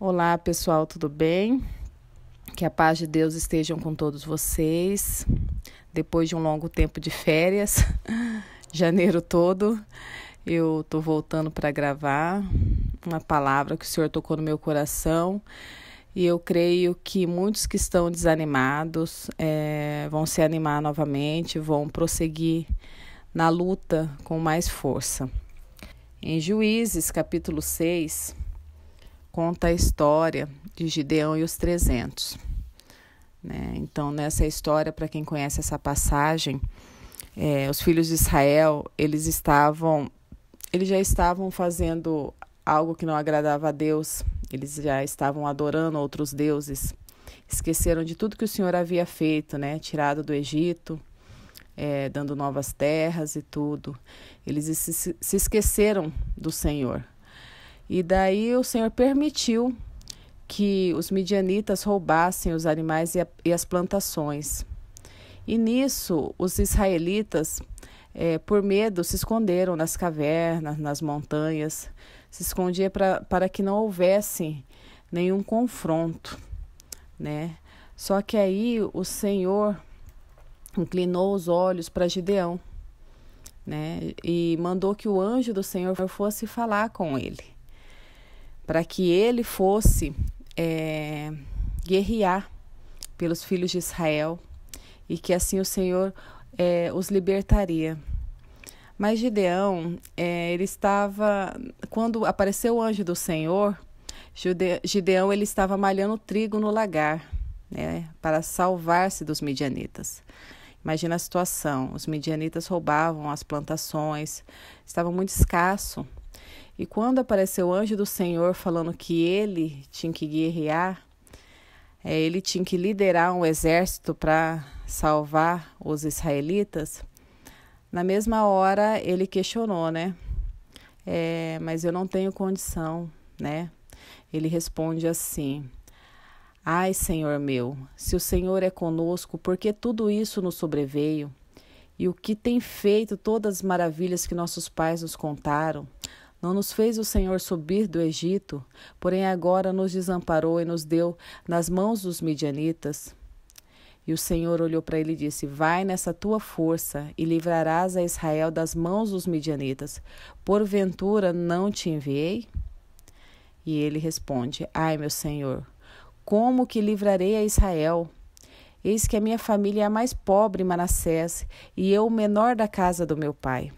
Olá, pessoal, tudo bem? Que a paz de Deus esteja com todos vocês. Depois de um longo tempo de férias, janeiro todo, eu tô voltando para gravar uma palavra que o Senhor tocou no meu coração. E eu creio que muitos que estão desanimados é, vão se animar novamente, vão prosseguir na luta com mais força. Em Juízes, capítulo 6, conta a história de Gideão e os 300. Né? Então, nessa história, para quem conhece essa passagem, é, os filhos de Israel, eles estavam, eles já estavam fazendo algo que não agradava a Deus. Eles já estavam adorando outros deuses. Esqueceram de tudo que o Senhor havia feito, né? Tirado do Egito, é, dando novas terras e tudo. Eles se, se esqueceram do Senhor. E daí o Senhor permitiu que os midianitas roubassem os animais e, a, e as plantações. E nisso, os israelitas, é, por medo, se esconderam nas cavernas, nas montanhas, se escondia para que não houvesse nenhum confronto, né? Só que aí o Senhor inclinou os olhos para Gideão, né? E mandou que o anjo do Senhor fosse falar com ele para que ele fosse é, guerrear pelos filhos de Israel e que assim o Senhor é, os libertaria. Mas Gideão, é, ele estava. Quando apareceu o anjo do Senhor, Gideão ele estava malhando trigo no lagar né, para salvar-se dos midianitas. Imagina a situação: os midianitas roubavam as plantações, estava muito escasso e quando apareceu o anjo do Senhor falando que ele tinha que guerrear, é, ele tinha que liderar um exército para salvar os israelitas, na mesma hora ele questionou, né? É, mas eu não tenho condição, né? Ele responde assim: Ai, Senhor meu, se o Senhor é conosco, por que tudo isso nos sobreveio? E o que tem feito todas as maravilhas que nossos pais nos contaram? Não nos fez o Senhor subir do Egito, porém agora nos desamparou e nos deu nas mãos dos midianitas. E o Senhor olhou para ele e disse: Vai nessa tua força e livrarás a Israel das mãos dos midianitas. Porventura não te enviei? E ele responde: Ai, meu Senhor, como que livrarei a Israel? Eis que a minha família é a mais pobre em Manassés e eu o menor da casa do meu pai.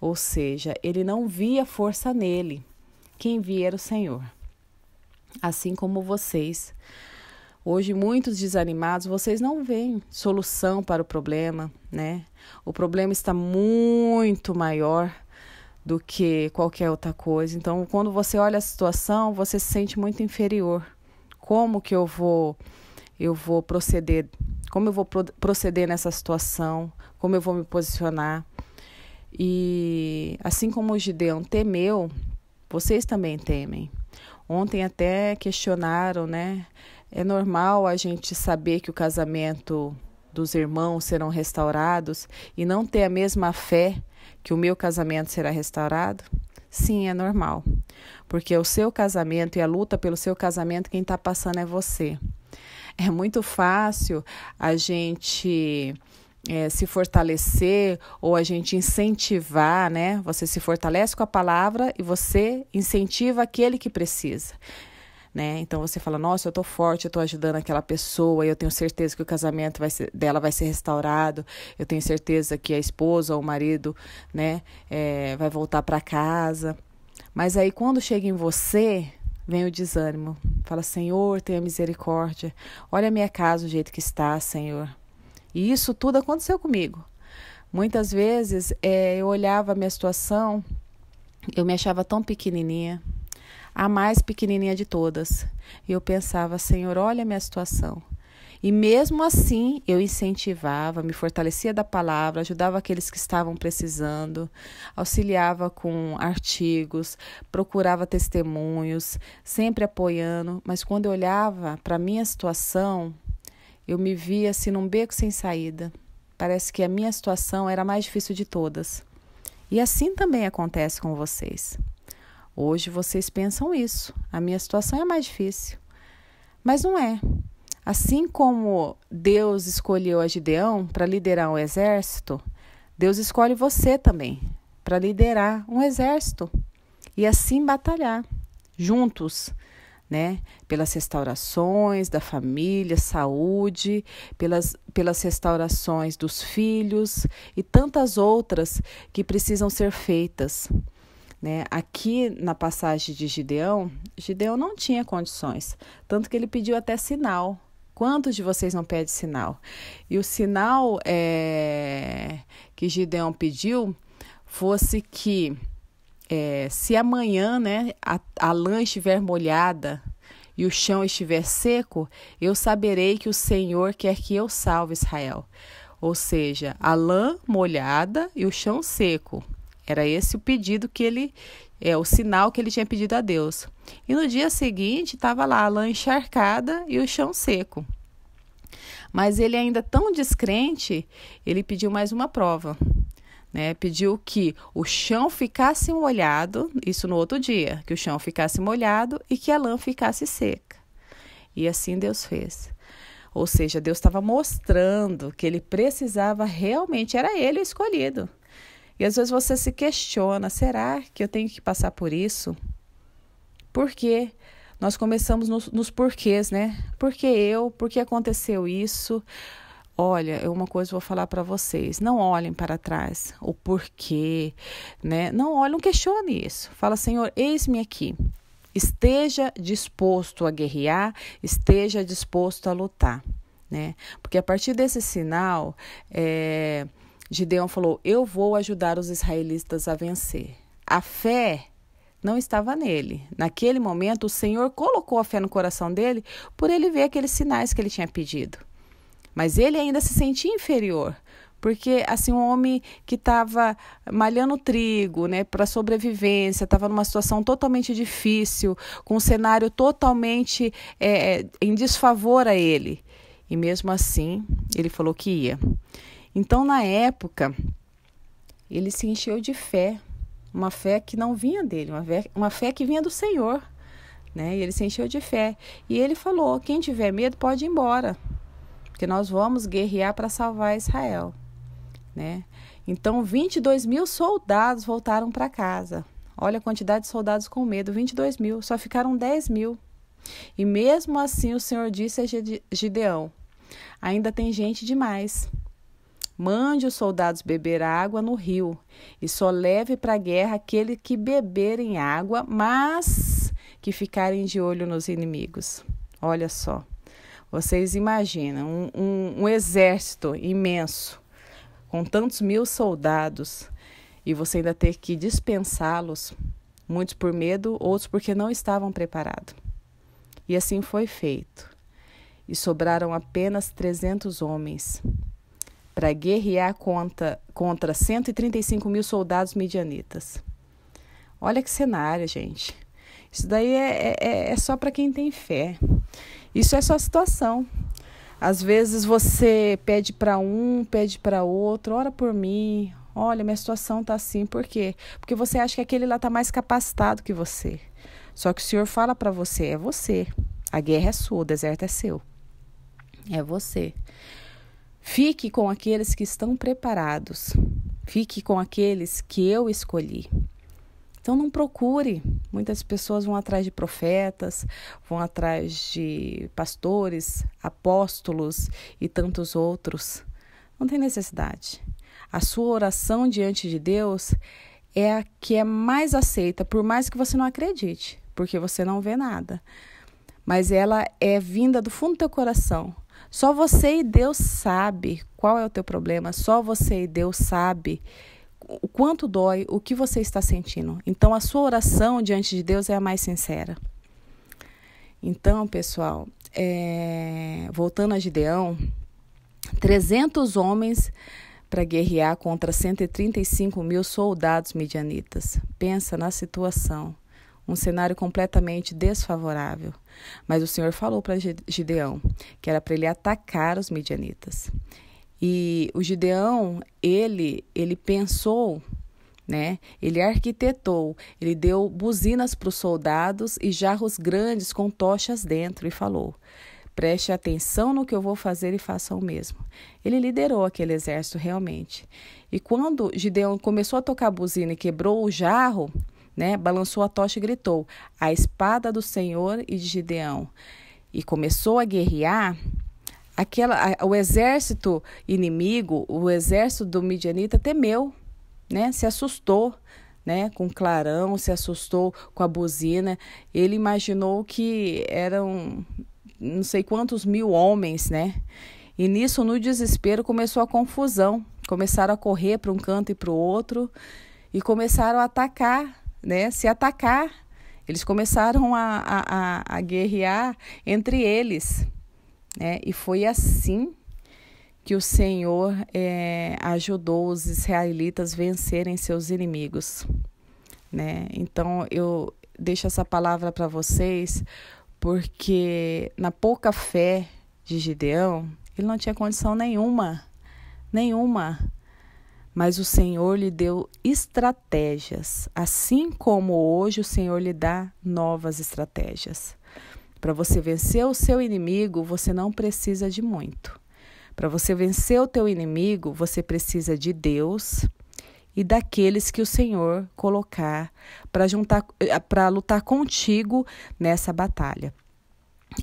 Ou seja, ele não via força nele. Quem via era o Senhor. Assim como vocês. Hoje, muitos desanimados, vocês não veem solução para o problema, né? O problema está muito maior do que qualquer outra coisa. Então, quando você olha a situação, você se sente muito inferior. Como que eu vou eu vou proceder? Como eu vou proceder nessa situação? Como eu vou me posicionar? E assim como o Gideão temeu, vocês também temem. Ontem até questionaram, né? É normal a gente saber que o casamento dos irmãos serão restaurados e não ter a mesma fé que o meu casamento será restaurado? Sim, é normal. Porque o seu casamento e a luta pelo seu casamento, quem está passando é você. É muito fácil a gente é, se fortalecer ou a gente incentivar, né? Você se fortalece com a palavra e você incentiva aquele que precisa. Né? Então você fala, nossa, eu estou forte, eu estou ajudando aquela pessoa, eu tenho certeza que o casamento vai ser, dela vai ser restaurado, eu tenho certeza que a esposa ou o marido, né, é, vai voltar para casa. Mas aí quando chega em você, vem o desânimo. Fala, Senhor, tenha misericórdia. Olha a minha casa do jeito que está, Senhor. E isso tudo aconteceu comigo. Muitas vezes é, eu olhava a minha situação, eu me achava tão pequenininha, a mais pequenininha de todas. E eu pensava, Senhor, olha a minha situação. E mesmo assim, eu incentivava, me fortalecia da palavra, ajudava aqueles que estavam precisando, auxiliava com artigos, procurava testemunhos, sempre apoiando. Mas quando eu olhava para a minha situação, eu me via assim num beco sem saída. Parece que a minha situação era a mais difícil de todas. E assim também acontece com vocês. Hoje vocês pensam isso. A minha situação é mais difícil. Mas não é. Assim como Deus escolheu a Gideão para liderar um exército, Deus escolhe você também para liderar um exército e assim batalhar juntos né? Pelas restaurações da família, saúde, pelas, pelas restaurações dos filhos e tantas outras que precisam ser feitas. Né? Aqui na passagem de Gideão, Gideão não tinha condições, tanto que ele pediu até sinal. Quantos de vocês não pede sinal? E o sinal é, que Gideão pediu fosse que é, se amanhã né, a, a lã estiver molhada e o chão estiver seco, eu saberei que o Senhor quer que eu salve Israel. Ou seja, a lã molhada e o chão seco. Era esse o pedido que ele, é o sinal que ele tinha pedido a Deus. E no dia seguinte estava lá a lã encharcada e o chão seco. Mas ele ainda tão descrente, ele pediu mais uma prova né, pediu que o chão ficasse molhado, isso no outro dia, que o chão ficasse molhado e que a lã ficasse seca. E assim Deus fez. Ou seja, Deus estava mostrando que ele precisava realmente, era ele o escolhido. E às vezes você se questiona: será que eu tenho que passar por isso? Por quê? Nós começamos nos, nos porquês, né? Por que eu? Por que aconteceu isso? Olha, uma coisa vou falar para vocês. Não olhem para trás o porquê, né? Não olhem, questione isso. Fala, Senhor, eis-me aqui. Esteja disposto a guerrear, esteja disposto a lutar, né? Porque a partir desse sinal, é, Gideon falou: Eu vou ajudar os israelitas a vencer. A fé não estava nele. Naquele momento, o Senhor colocou a fé no coração dele por ele ver aqueles sinais que ele tinha pedido. Mas ele ainda se sentia inferior, porque assim um homem que estava malhando trigo, né, para sobrevivência, estava numa situação totalmente difícil, com um cenário totalmente é, em desfavor a ele, e mesmo assim ele falou que ia. Então na época ele se encheu de fé, uma fé que não vinha dele, uma fé, uma fé que vinha do Senhor, né? E ele se encheu de fé e ele falou: quem tiver medo pode ir embora porque nós vamos guerrear para salvar Israel, né? Então, 22 mil soldados voltaram para casa. Olha a quantidade de soldados com medo, 22 mil, só ficaram 10 mil. E mesmo assim, o Senhor disse a Gideão: ainda tem gente demais. Mande os soldados beber água no rio, e só leve para a guerra aquele que beberem água, mas que ficarem de olho nos inimigos. Olha só. Vocês imaginam um, um, um exército imenso, com tantos mil soldados, e você ainda ter que dispensá-los, muitos por medo, outros porque não estavam preparados. E assim foi feito. E sobraram apenas 300 homens para guerrear contra, contra 135 mil soldados medianitas. Olha que cenário, gente. Isso daí é, é, é só para quem tem fé. Isso é sua situação. Às vezes você pede para um, pede para outro, ora por mim. Olha, minha situação tá assim, por quê? Porque você acha que aquele lá tá mais capacitado que você. Só que o Senhor fala para você, é você. A guerra é sua, o deserto é seu. É você. Fique com aqueles que estão preparados. Fique com aqueles que eu escolhi. Então não procure. Muitas pessoas vão atrás de profetas, vão atrás de pastores, apóstolos e tantos outros. Não tem necessidade. A sua oração diante de Deus é a que é mais aceita, por mais que você não acredite, porque você não vê nada. Mas ela é vinda do fundo do teu coração. Só você e Deus sabe qual é o teu problema, só você e Deus sabe o quanto dói, o que você está sentindo. Então, a sua oração diante de Deus é a mais sincera. Então, pessoal, é, voltando a Gideão, 300 homens para guerrear contra 135 mil soldados midianitas. Pensa na situação. Um cenário completamente desfavorável. Mas o Senhor falou para Gideão que era para ele atacar os midianitas. E o Gideão, ele, ele pensou, né? Ele arquitetou, ele deu buzinas para os soldados e jarros grandes com tochas dentro e falou: Preste atenção no que eu vou fazer e faça o mesmo. Ele liderou aquele exército realmente. E quando Gideão começou a tocar a buzina e quebrou o jarro, né, balançou a tocha e gritou: A espada do Senhor e de Gideão. E começou a guerrear. Aquela, a, o exército inimigo, o exército do Midianita temeu, né? Se assustou, né? Com o clarão, se assustou com a buzina. Ele imaginou que eram não sei quantos mil homens, né? E nisso, no desespero, começou a confusão. Começaram a correr para um canto e para o outro e começaram a atacar, né? Se atacar. Eles começaram a, a, a, a guerrear entre eles. Né? E foi assim que o Senhor é, ajudou os israelitas a vencerem seus inimigos. Né? Então eu deixo essa palavra para vocês, porque na pouca fé de Gideão, ele não tinha condição nenhuma, nenhuma. Mas o Senhor lhe deu estratégias, assim como hoje o Senhor lhe dá novas estratégias. Para você vencer o seu inimigo, você não precisa de muito. Para você vencer o teu inimigo, você precisa de Deus e daqueles que o Senhor colocar para juntar eh, para lutar contigo nessa batalha.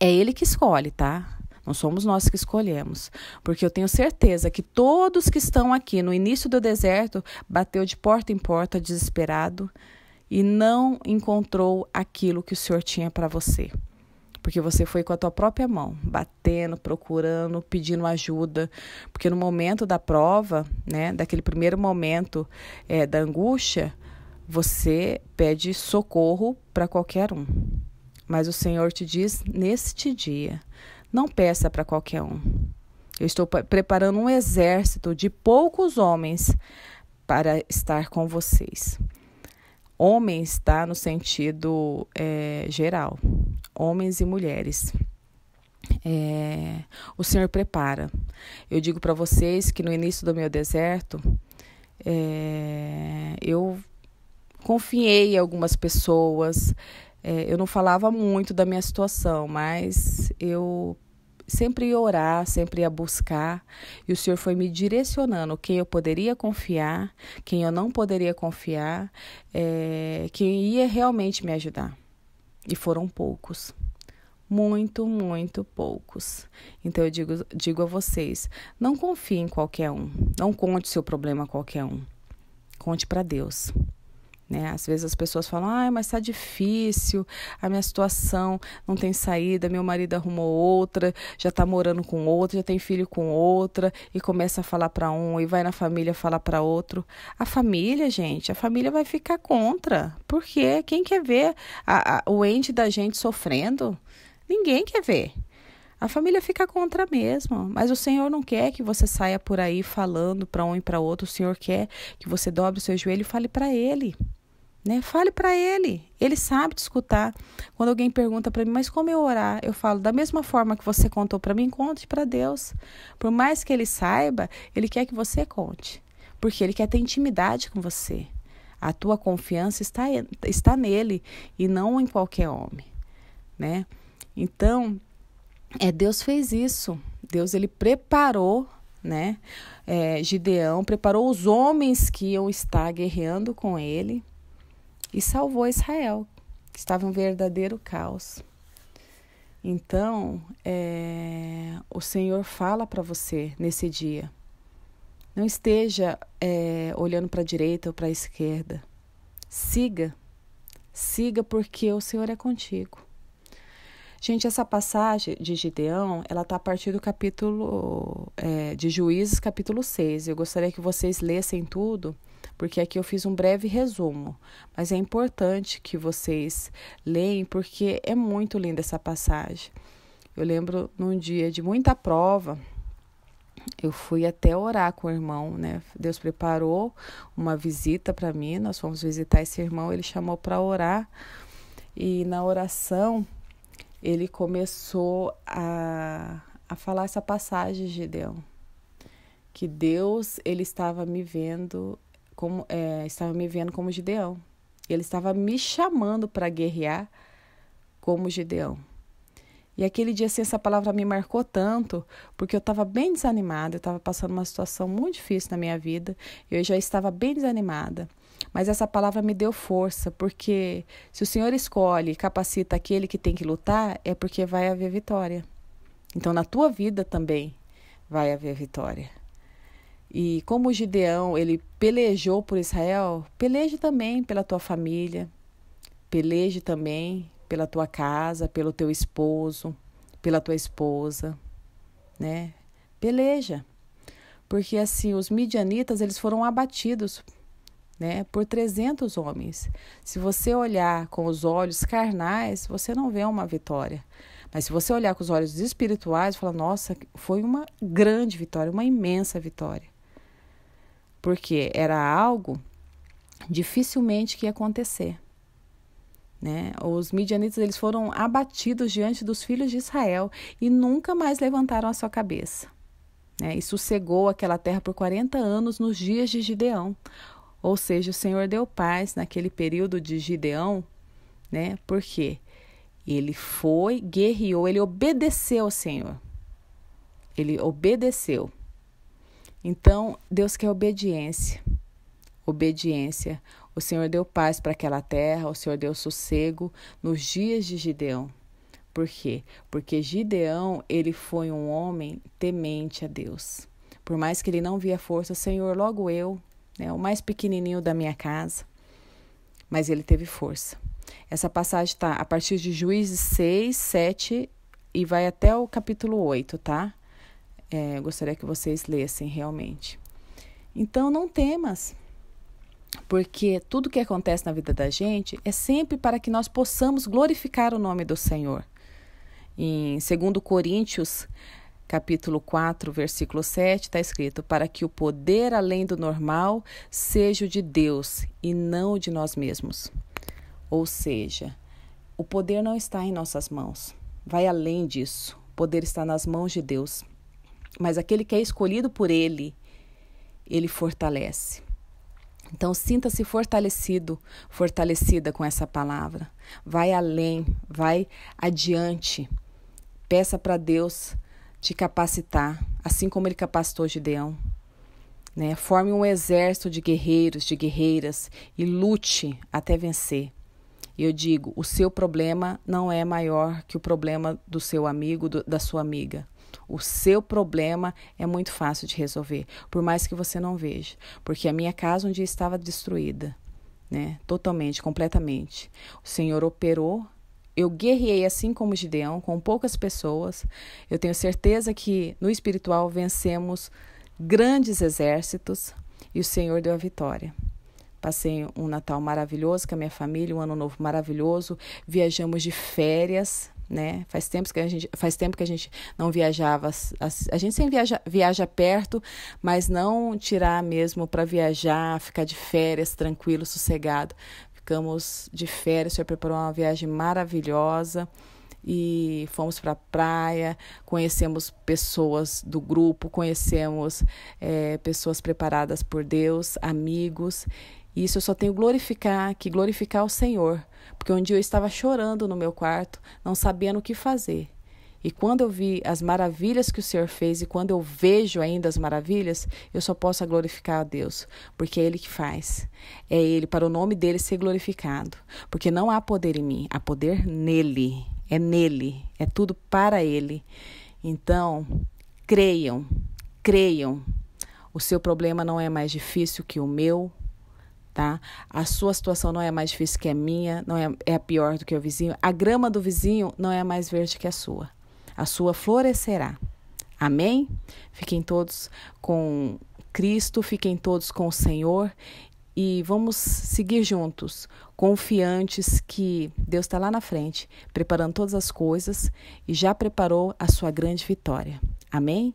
É ele que escolhe, tá? Não somos nós que escolhemos, porque eu tenho certeza que todos que estão aqui no início do deserto bateu de porta em porta desesperado e não encontrou aquilo que o Senhor tinha para você porque você foi com a tua própria mão, batendo, procurando, pedindo ajuda, porque no momento da prova, né, daquele primeiro momento é, da angústia, você pede socorro para qualquer um. Mas o Senhor te diz neste dia: não peça para qualquer um. Eu estou preparando um exército de poucos homens para estar com vocês. Homens, está No sentido é, geral homens e mulheres. É, o Senhor prepara. Eu digo para vocês que no início do meu deserto, é, eu confiei em algumas pessoas. É, eu não falava muito da minha situação, mas eu sempre ia orar, sempre ia buscar. E o Senhor foi me direcionando quem eu poderia confiar, quem eu não poderia confiar, é, quem ia realmente me ajudar. E foram poucos. Muito, muito poucos. Então eu digo, digo a vocês: não confie em qualquer um. Não conte seu problema a qualquer um. Conte para Deus. Né? Às vezes as pessoas falam, ah, mas está difícil, a minha situação não tem saída, meu marido arrumou outra, já está morando com outra, já tem filho com outra, e começa a falar para um, e vai na família falar para outro. A família, gente, a família vai ficar contra, porque quem quer ver a, a, o ente da gente sofrendo? Ninguém quer ver. A família fica contra mesmo, mas o Senhor não quer que você saia por aí falando para um e para outro. O Senhor quer que você dobre o seu joelho e fale para Ele. Né? Fale para ele, ele sabe te escutar. Quando alguém pergunta para mim, mas como eu orar? Eu falo da mesma forma que você contou para mim, conte para Deus. Por mais que ele saiba, ele quer que você conte, porque ele quer ter intimidade com você. A tua confiança está, está nele e não em qualquer homem, né? Então, é Deus fez isso. Deus ele preparou né? É, Gideão preparou os homens que iam estar guerreando com ele e salvou Israel, que estava um verdadeiro caos. Então, é, o Senhor fala para você nesse dia. Não esteja é, olhando para a direita ou para a esquerda. Siga. Siga porque o Senhor é contigo. Gente, essa passagem de Gideão, ela está a partir do capítulo é, de Juízes, capítulo 6. Eu gostaria que vocês lessem tudo porque aqui eu fiz um breve resumo, mas é importante que vocês leem porque é muito linda essa passagem. Eu lembro num dia de muita prova, eu fui até orar com o irmão, né? Deus preparou uma visita para mim, nós fomos visitar esse irmão, ele chamou para orar. E na oração, ele começou a, a falar essa passagem de Deus, que Deus ele estava me vendo como é, estava me vendo como Gideão. Ele estava me chamando para guerrear como Gideão. E aquele dia, assim, essa palavra me marcou tanto, porque eu estava bem desanimada, eu estava passando uma situação muito difícil na minha vida, eu já estava bem desanimada. Mas essa palavra me deu força, porque se o Senhor escolhe e capacita aquele que tem que lutar, é porque vai haver vitória. Então, na tua vida também vai haver vitória. E como o Gideão, ele pelejou por Israel, peleje também pela tua família, peleje também pela tua casa, pelo teu esposo, pela tua esposa, né? Peleja. Porque assim, os midianitas, eles foram abatidos, né, por 300 homens. Se você olhar com os olhos carnais, você não vê uma vitória. Mas se você olhar com os olhos espirituais, fala: "Nossa, foi uma grande vitória, uma imensa vitória" porque era algo dificilmente que ia acontecer. Né? Os midianitas eles foram abatidos diante dos filhos de Israel e nunca mais levantaram a sua cabeça. Né? E sossegou aquela terra por 40 anos nos dias de Gideão. Ou seja, o Senhor deu paz naquele período de Gideão, né? porque ele foi, guerreou, ele obedeceu ao Senhor. Ele obedeceu. Então, Deus quer obediência. Obediência. O Senhor deu paz para aquela terra, o Senhor deu sossego nos dias de Gideão. Por quê? Porque Gideão, ele foi um homem temente a Deus. Por mais que ele não via força, Senhor, logo eu, né, o mais pequenininho da minha casa, mas ele teve força. Essa passagem está a partir de Juízes 6, 7 e vai até o capítulo 8, tá? é, eu gostaria que vocês lessem realmente. Então, não temas, porque tudo que acontece na vida da gente é sempre para que nós possamos glorificar o nome do Senhor. Em 2 Coríntios, capítulo 4, versículo 7, está escrito: Para que o poder além do normal seja o de Deus e não o de nós mesmos. Ou seja, o poder não está em nossas mãos, vai além disso. O poder está nas mãos de Deus mas aquele que é escolhido por Ele, Ele fortalece. Então, sinta-se fortalecido, fortalecida com essa palavra. Vai além, vai adiante. Peça para Deus te capacitar, assim como Ele capacitou Gideão. Né? Forme um exército de guerreiros, de guerreiras e lute até vencer. Eu digo, o seu problema não é maior que o problema do seu amigo, do, da sua amiga. O seu problema é muito fácil de resolver, por mais que você não veja, porque a minha casa um dia estava destruída, né? Totalmente, completamente. O Senhor operou eu guerriei assim como Gideão, com poucas pessoas. Eu tenho certeza que no espiritual vencemos grandes exércitos e o Senhor deu a vitória. Passei um Natal maravilhoso com a minha família, um Ano Novo maravilhoso. Viajamos de férias né? Faz tempo que a gente, faz tempo que a gente não viajava. A, a gente sempre viaja, viaja perto, mas não tirar mesmo para viajar, ficar de férias, tranquilo, sossegado. Ficamos de férias, o senhor preparou uma viagem maravilhosa e fomos para a praia, conhecemos pessoas do grupo, conhecemos é, pessoas preparadas por Deus, amigos. Isso eu só tenho glorificar, que glorificar o Senhor porque um dia eu estava chorando no meu quarto, não sabendo o que fazer. E quando eu vi as maravilhas que o Senhor fez e quando eu vejo ainda as maravilhas, eu só posso glorificar a Deus, porque é Ele que faz. É Ele, para o nome dele ser glorificado. Porque não há poder em mim, há poder nele. É nele, é tudo para Ele. Então, creiam, creiam. O seu problema não é mais difícil que o meu, tá? A sua situação não é mais difícil que a minha, não é, é pior do que o vizinho. A grama do vizinho não é mais verde que a sua. A sua florescerá. Amém? Fiquem todos com Cristo, fiquem todos com o Senhor e vamos seguir juntos, confiantes que Deus está lá na frente, preparando todas as coisas e já preparou a sua grande vitória. Amém?